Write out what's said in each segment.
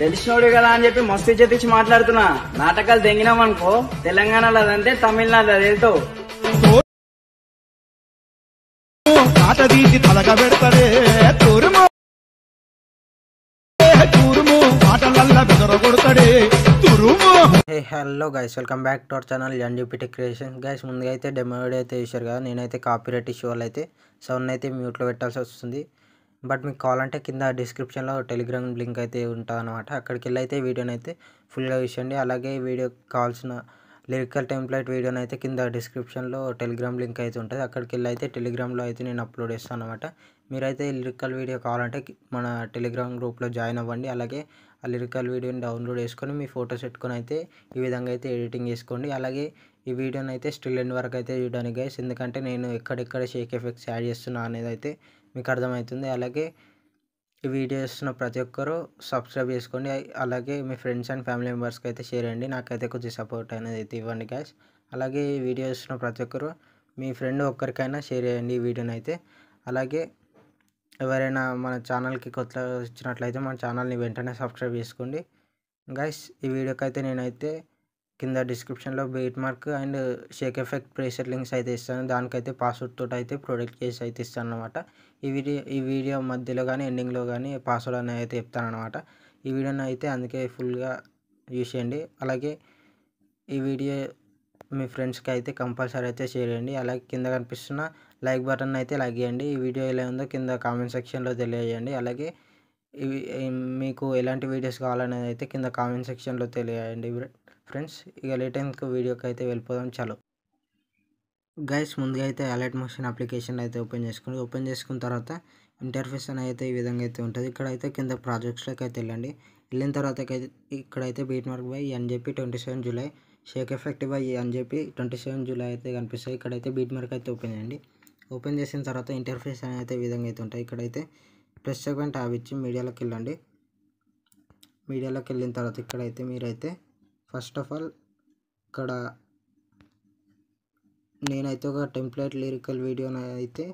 తెలిసినోడు కదా అని చెప్పి మస్తు ఇచ్చి మాట్లాడుతున్నా నాటకాలు దెంగినాం అనుకో తెలంగాణలో అంటే తమిళనాడు అది వెళ్తావు తీసి తూరుము hello guys welcome back to our channel NDPT creation guys ముందుగా అయితే డెమో వీడియో అయితే చేశారు కదా నేనైతే కాపీరైట్ ఇష్యూ వాళ్ళు అయితే సౌండ్ అయితే మ్యూట్లో పెట్టాల్సి వస్తుంది బట్ మీకు కావాలంటే కింద డిస్క్రిప్షన్లో టెలిగ్రామ్ లింక్ అయితే ఉంటుంది అనమాట అక్కడికి వెళ్ళి అయితే వీడియోని అయితే ఫుల్గా చూసండి అలాగే ఈ కావాల్సిన లిరికల్ టెంప్లెట్ వీడియోని అయితే కింద డిస్క్రిప్షన్లో టెలిగ్రామ్ లింక్ అయితే ఉంటుంది అక్కడికి వెళ్ళి అయితే టెలిగ్రామ్లో అయితే నేను అప్లోడ్ చేస్తాను అనమాట మీరైతే లిరికల్ వీడియో కావాలంటే మన టెలిగ్రామ్ గ్రూప్లో జాయిన్ అవ్వండి అలాగే ఆ లిరికల్ వీడియోని డౌన్లోడ్ చేసుకొని మీ ఫోటోస్ పెట్టుకొని అయితే ఈ విధంగా అయితే ఎడిటింగ్ చేసుకోండి అలాగే ఈ వీడియోని అయితే స్టిల్ ఎండ్ వరకు అయితే చూడడానికి గైస్ ఎందుకంటే నేను ఎక్కడెక్కడ షేక్ ఎఫెక్ట్స్ యాడ్ చేస్తున్నా అనేది అయితే మీకు అర్థమవుతుంది అలాగే ఈ వీడియో చేస్తున్న ప్రతి ఒక్కరు సబ్స్క్రైబ్ చేసుకోండి అలాగే మీ ఫ్రెండ్స్ అండ్ ఫ్యామిలీ మెంబర్స్కి అయితే షేర్ అండి నాకైతే కొంచెం సపోర్ట్ అనేది అయితే ఇవ్వండి గ్యాస్ అలాగే ఈ వీడియో చేస్తున్న ప్రతి ఒక్కరు మీ ఫ్రెండ్ ఒక్కరికైనా షేర్ చేయండి ఈ వీడియోని అయితే అలాగే ఎవరైనా మన ఛానల్కి కొత్త వచ్చినట్లయితే మన ఛానల్ని వెంటనే సబ్స్క్రైబ్ చేసుకోండి గైస్ ఈ వీడియోకి అయితే నేనైతే కింద డిస్క్రిప్షన్లో beat mark and shake effect pressure links అయితే ఇస్తాను దానికైతే పాస్వర్డ్ తోటి అయితే ప్రొడక్ట్ చేసి అయితే ఇస్తాను అనమాట ఈ వీడియో ఈ వీడియో మధ్యలో కానీ ఎండింగ్లో కానీ పాస్వర్డ్ అనేది అయితే చెప్తాను అనమాట ఈ వీడియోని అయితే అందుకే ఫుల్గా యూస్ చేయండి అలాగే ఈ వీడియో మీ ఫ్రెండ్స్కి అయితే కంపల్సరీ అయితే షేర్ చేయండి అలాగే కింద కనిపిస్తున్న లైక్ బటన్ అయితే లైక్ చేయండి ఈ వీడియో ఎలా ఉందో కింద కామెంట్ సెక్షన్లో తెలియజేయండి అలాగే ఇవి మీకు ఎలాంటి వీడియోస్ కావాలనేది అయితే కింద కామెంట్ సెక్షన్లో తెలియజేయండి ఫ్రెండ్స్ ఇక లేట్ అయింది వీడియోకి అయితే వెళ్ళిపోదాం చాలు గైస్ ముందుగా అయితే అలర్ట్ మోషన్ అప్లికేషన్ అయితే ఓపెన్ చేసుకోండి ఓపెన్ చేసుకున్న తర్వాత ఇంటర్ఫేస్ అని అయితే ఈ విధంగా అయితే ఉంటుంది ఇక్కడ అయితే కింద ప్రాజెక్ట్స్లోకి అయితే వెళ్ళండి వెళ్ళిన తర్వాత ఇక్కడైతే beat mark by NJP twenty seven July shake effect by NJP twenty seven July అయితే కనిపిస్తుంది ఇక్కడైతే బీట్ మార్క్ అయితే ఓపెన్ చేయండి ఓపెన్ చేసిన తర్వాత ఇంటర్ఫేస్ అని అయితే ఈ విధంగా అయితే ఉంటాయి ఇక్కడైతే ప్రెస్ సెగ్మెంట్ ఆవిచ్చి ఇచ్చి మీడియాలోకి వెళ్ళండి మీడియాలోకి వెళ్ళిన తర్వాత ఇక్కడైతే మీరైతే ఫస్ట్ ఆఫ్ ఆల్ ఇక్కడ నేనైతే ఒక టెంప్లెట్ లిరికల్ వీడియోని అయితే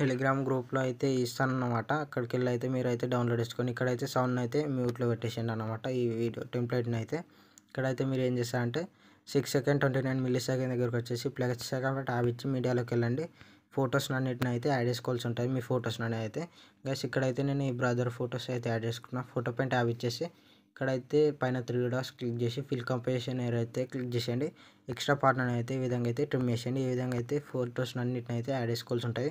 టెలిగ్రామ్ గ్రూప్లో అయితే ఇస్తాను అనమాట అక్కడికి వెళ్ళి అయితే మీరు అయితే డౌన్లోడ్ చేసుకొని ఇక్కడైతే సౌండ్ అయితే మ్యూట్లో పెట్టేసిండు అనమాట ఈ వీడియో టెంప్లెట్ని అయితే ఇక్కడైతే మీరు ఏం చేస్తారంటే six second twenty nine millisecond దగ్గరకు వచ్చేసి ప్లస్ సెకండ్ ట్యాబ్ ఇచ్చి మీడియాలోకి వెళ్ళండి ఫొటోస్ అన్నిటిని అయితే యాడ్ చేసుకోవాల్సి ఉంటుంది మీ ఫొటోస్ అయితే గస్ ఇక్కడైతే నేను ఈ బ్రదర్ ఫొటోస్ అయితే యాడ్ చేసుకున్నా ఫోటో పైన ట్యాబ్ ఇచ్చేసి ఇక్కడైతే పైన త్రీ డాట్స్ క్లిక్ చేసి ఫిల్ కంపెషన్ అయితే క్లిక్ చేసేయండి ఎక్స్ట్రా పార్ట్నర్ అయితే ఈ విధంగా అయితే ట్రిమ్ చేసేయండి ఈ విధంగా అయితే ఫోటోస్ అన్నిటిని అయితే యాడ్ చేసుకోవాల్సి ఉంటుంది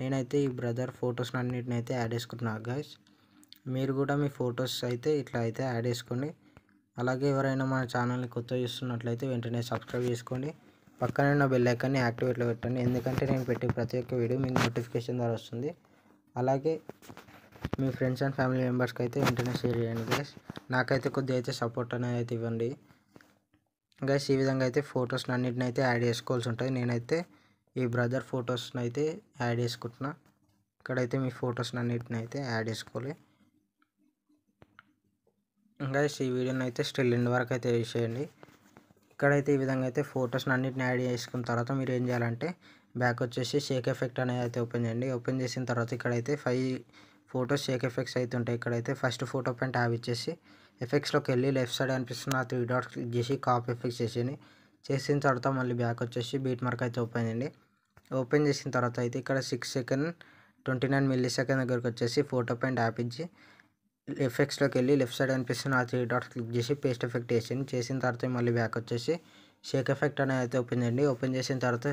నేనైతే ఈ బ్రదర్ ఫొటోస్ని అన్నిటిని అయితే యాడ్ చేసుకుంటున్నాను గాయస్ మీరు కూడా మీ ఫొటోస్ అయితే ఇట్లా అయితే యాడ్ చేసుకోండి అలాగే ఎవరైనా మన ఛానల్ని కొత్త చూస్తున్నట్లయితే వెంటనే సబ్స్క్రైబ్ చేసుకోండి పక్కనే ఉన్న బెల్ ఐకాన్ని యాక్టివేట్లో పెట్టండి ఎందుకంటే నేను పెట్టే ప్రతి ఒక్క వీడియో మీకు నోటిఫికేషన్ ద్వారా వస్తుంది అలాగే మీ ఫ్రెండ్స్ అండ్ ఫ్యామిలీ మెంబర్స్కి అయితే వెంటనే షేర్ చేయండి గైస్ నాకైతే కొద్దిగా అయితే సపోర్ట్ అనేది అయితే ఇవ్వండి గైస్ ఈ విధంగా అయితే ఫొటోస్ని అన్నిటిని అయితే యాడ్ చేసుకోవాల్సి ఉంటుంది నేనైతే ఈ బ్రదర్ ఫొటోస్ని అయితే యాడ్ చేసుకుంటున్నా ఇక్కడైతే మీ ఫొటోస్ని అన్నిటిని అయితే యాడ్ చేసుకోవాలి గైస్ ఈ వీడియోని అయితే స్టిల్ ఎండ్ వరకు అయితే చేసేయండి ఇక్కడైతే ఈ విధంగా అయితే ఫొటోస్ని అన్నింటిని యాడ్ చేసుకున్న తర్వాత మీరు ఏం చేయాలంటే బ్యాక్ వచ్చేసి షేక్ ఎఫెక్ట్ అనేది అయితే ఓపెన్ చేయండి ఓపెన్ చేసిన తర్వాత ఇక్కడైతే ఫైవ్ ఫొటోస్ షేక్ ఎఫెక్ట్స్ అయితే ఉంటాయి ఇక్కడైతే ఫస్ట్ ఫోటో పాయింట్ ట్యాబ్ ఇచ్చేసి ఎఫెక్ట్స్లోకి వెళ్ళి లెఫ్ట్ సైడ్ అనిపిస్తున్న త్రీ డాట్స్ క్లిక్ చేసి కాప్ ఎఫెక్ట్స్ చేసేయండి చేసిన తర్వాత మళ్ళీ బ్యాక్ వచ్చేసి బీట్ మార్క్ అయితే ఓపెన్ చేయండి ఓపెన్ చేసిన తర్వాత అయితే ఇక్కడ six second twenty nine millisecond దగ్గరకు వచ్చేసి ఫోటో పాయింట్ ట్యాప్ ఇచ్చి ఎఫెక్ట్స్లోకి వెళ్ళి లెఫ్ట్ సైడ్ అనిపిస్తున్న ఆ త్రీ డాట్స్ క్లిక్ చేసి పేస్ట్ ఎఫెక్ట్ చేసేయండి చేసిన తర్వాత మళ్ళీ బ్యాక్ వచ్చేసి షేక్ ఎఫెక్ట్ అనేది అయితే ఓపెన్ చేయండి ఓపెన్ చేసిన తర్వాత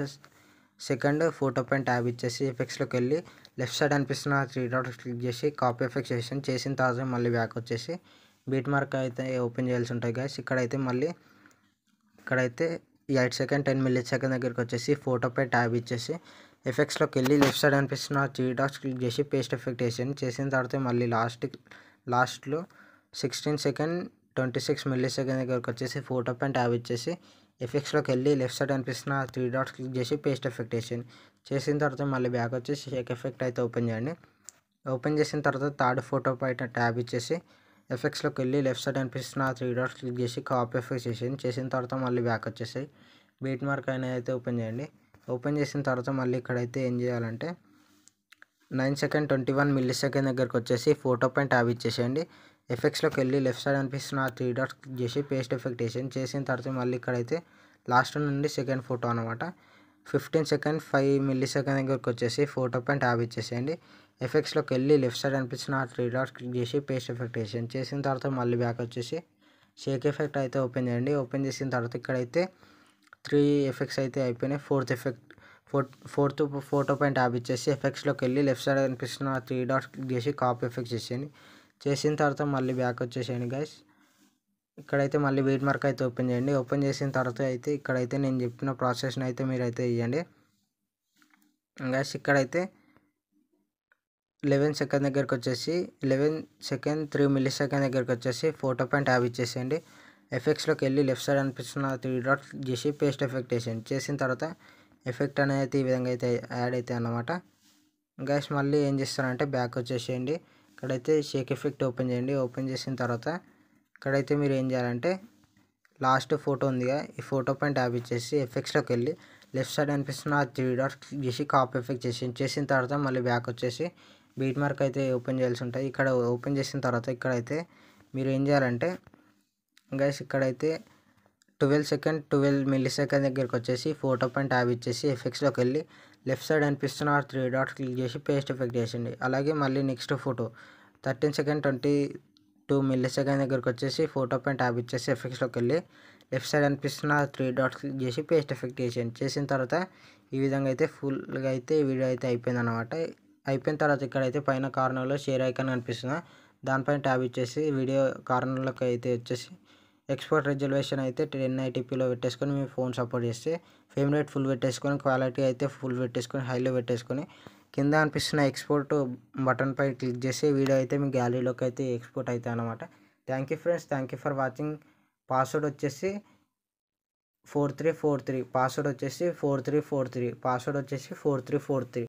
సెకండ్ ఫోటో పైన ట్యాబ్ ఇచ్చేసి ఎఫెక్ట్స్లోకి వెళ్ళి లెఫ్ట్ సైడ్ అనిపిస్తున్న త్రీ డాట్స్ క్లిక్ చేసి కాపీ ఎఫెక్ట్స్ చేసాను చేసిన తర్వాత మళ్ళీ బ్యాక్ వచ్చేసి బీట్ మార్క్ అయితే ఓపెన్ చేయాల్సి ఉంటాయి గాయస్ ఇక్కడైతే మళ్ళీ ఇక్కడైతే eight second ten millisecond దగ్గరికి వచ్చేసి ఫోటో పైన ట్యాబ్ ఇచ్చేసి ఎఫెక్ట్స్లోకి వెళ్ళి లెఫ్ట్ సైడ్ అనిపిస్తున్న త్రీ డాట్స్ క్లిక్ చేసి పేస్ట్ ఎఫెక్ట్ వేసాను చేసిన తర్వాత మళ్ళీ లాస్ట్ లాస్ట్లో sixteen second twenty six millisecond దగ్గరకు వచ్చేసి ఫోటో పైన ట్యాబ్ ఇచ్చేసి ఎఫెక్ట్స్లోకి వెళ్ళి లెఫ్ట్ సైడ్ అనిపిస్తున్న త్రీ డాట్స్ క్లిక్ చేసి పేస్ట్ ఎఫెక్ట్ వేసేయండి చేసిన తర్వాత మళ్ళీ బ్యాక్ వచ్చేసి షేక్ ఎఫెక్ట్ అయితే ఓపెన్ చేయండి ఓపెన్ చేసిన తర్వాత థర్డ్ ఫోటో పైన ట్యాబ్ ఇచ్చేసి ఎఫెక్ట్స్లోకి వెళ్ళి లెఫ్ట్ సైడ్ అనిపిస్తున్న త్రీ డాట్స్ క్లిక్ చేసి కాపీ ఎఫెక్ట్ చేసేయండి చేసిన తర్వాత మళ్ళీ బ్యాక్ వచ్చేసి బీట్ మార్క్ అనేది అయితే ఓపెన్ చేయండి ఓపెన్ చేసిన తర్వాత మళ్ళీ ఇక్కడైతే ఏం చేయాలంటే nine second twenty one millisecond దగ్గరకు వచ్చేసి ఫోటో పైన ట్యాబ్ ఇచ్చేసేయండి ఎఫెక్ట్స్లోకి వెళ్ళి లెఫ్ట్ సైడ్ అనిపిస్తున్న త్రీ డాట్స్ చేసి పేస్ట్ ఎఫెక్ట్ వేసాను చేసిన తర్వాత మళ్ళీ ఇక్కడైతే లాస్ట్ నుండి సెకండ్ ఫోటో అనమాట fifteen second five millisecond దగ్గరకు వచ్చేసి ఫోటో పైన ట్యాబ్ ఇచ్చేసేయండి ఎఫెక్ట్స్లోకి వెళ్ళి లెఫ్ట్ సైడ్ అనిపించిన ఆ త్రీ డాట్స్ క్లిక్ చేసి పేస్ట్ ఎఫెక్ట్ వేసాను చేసిన తర్వాత మళ్ళీ బ్యాక్ వచ్చేసి షేక్ ఎఫెక్ట్ అయితే ఓపెన్ చేయండి ఓపెన్ చేసిన తర్వాత ఇక్కడైతే త్రీ ఎఫెక్ట్స్ అయితే అయిపోయినాయి fourth effect four fourth photo పైన ట్యాబ్ ఇచ్చేసి ఎఫెక్ట్స్లోకి వెళ్ళి లెఫ్ట్ సైడ్ అనిపిస్తున్న త్రీ డాట్స్ క్లిక్ చేసి కాపీ ఎఫెక్ట్ చేసేయండి చేసిన తర్వాత మళ్ళీ బ్యాక్ వచ్చేసేయండి గైస్ ఇక్కడైతే మళ్ళీ వీట్ మార్క్ అయితే ఓపెన్ చేయండి ఓపెన్ చేసిన తర్వాత అయితే ఇక్కడైతే నేను చెప్పిన ప్రాసెస్ని అయితే మీరైతే ఇవ్వండి గైస్ ఇక్కడైతే లెవెన్ సెకండ్ దగ్గరకు వచ్చేసి eleven second three millisecond దగ్గరకు వచ్చేసి ఫోటో పాయింట్ యాప్ ఇచ్చేసేయండి ఎఫెక్ట్స్లోకి వెళ్ళి లెఫ్ట్ సైడ్ అనిపిస్తున్న త్రీ డాట్ చేసి పేస్ట్ ఎఫెక్ట్ వేసేయండి చేసిన తర్వాత ఎఫెక్ట్ అనేది ఈ విధంగా అయితే యాడ్ అవుతాయి అన్నమాట గ్యాస్ మళ్ళీ ఏం చేస్తారంటే బ్యాక్ వచ్చేసేయండి ఇక్కడైతే షేక్ ఎఫెక్ట్ ఓపెన్ చేయండి ఓపెన్ చేసిన తర్వాత ఇక్కడైతే మీరు ఏం చేయాలంటే లాస్ట్ ఫోటో ఉందిగా ఈ ఫోటో పైన ట్యాప్ ఇచ్చేసి ఎఫెక్ట్స్లోకి వెళ్ళి లెఫ్ట్ సైడ్ అనిపిస్తున్న ఆ త్రీ డాట్స్ క్లిక్ చేసి కాపీ ఎఫెక్ట్ చేసి చేసిన తర్వాత మళ్ళీ బ్యాక్ వచ్చేసి బీట్ మార్క్ అయితే ఓపెన్ చేయాల్సి ఉంటుంది ఇక్కడ ఓపెన్ చేసిన తర్వాత ఇక్కడైతే మీరు ఏం చేయాలంటే గైస్ ఇక్కడైతే twelve second twelve millisecond దగ్గరికి వచ్చేసి ఫోటో పైన ట్యాప్ ఇచ్చేసి ఎఫెక్ట్స్లోకి వెళ్ళి లెఫ్ట్ సైడ్ అనిపిస్తున్న ఆ త్రీ డాట్ క్లిక్ చేసి పేస్ట్ ఎఫెక్ట్ చేసింది అలాగే మళ్ళీ next photo thirteen second twenty two millisecond దగ్గరకు వచ్చేసి ఫోటో పైన యాప్ ఇచ్చేసి ఎఫెక్ట్స్లోకి వెళ్ళి లెఫ్ట్ సైడ్ అనిపిస్తున్న త్రీ డాట్ క్లిక్ చేసి పేస్ట్ ఎఫెక్ట్ చేసేయండి చేసిన తర్వాత ఈ విధంగా అయితే ఫుల్గా అయితే వీడియో అయితే అయిపోయింది అనమాట అయిపోయిన తర్వాత ఇక్కడైతే పైన కార్నర్లో షేర్ ఐకాన్ కనిపిస్తుంది దానిపైన ట్యాబ్ ఇచ్చేసి వీడియో కార్నర్లోకి అయితే వచ్చేసి ఎక్స్పోర్ట్ రిజర్వేషన్ అయితే టెన్ ఐటీపీలో పెట్టేసుకొని మీ ఫోన్ సపోర్ట్ చేస్తే ఫేమ్ రేట్ ఫుల్ పెట్టేసుకొని క్వాలిటీ అయితే ఫుల్ పెట్టేసుకొని హైలో పెట్టేసుకొని కింద అనిపిస్తున్న ఎక్స్పోర్ట్ బటన్ పై క్లిక్ చేసి వీడియో అయితే మీ గ్యాలరీలోకి అయితే ఎక్స్పోర్ట్ అవుతాయి అనమాట thank you friends thank you for watching password వచ్చేసి four three four three password వచ్చేసి four three four three password వచ్చేసి ఫోర్ త్రీ ఫోర్ త్రీ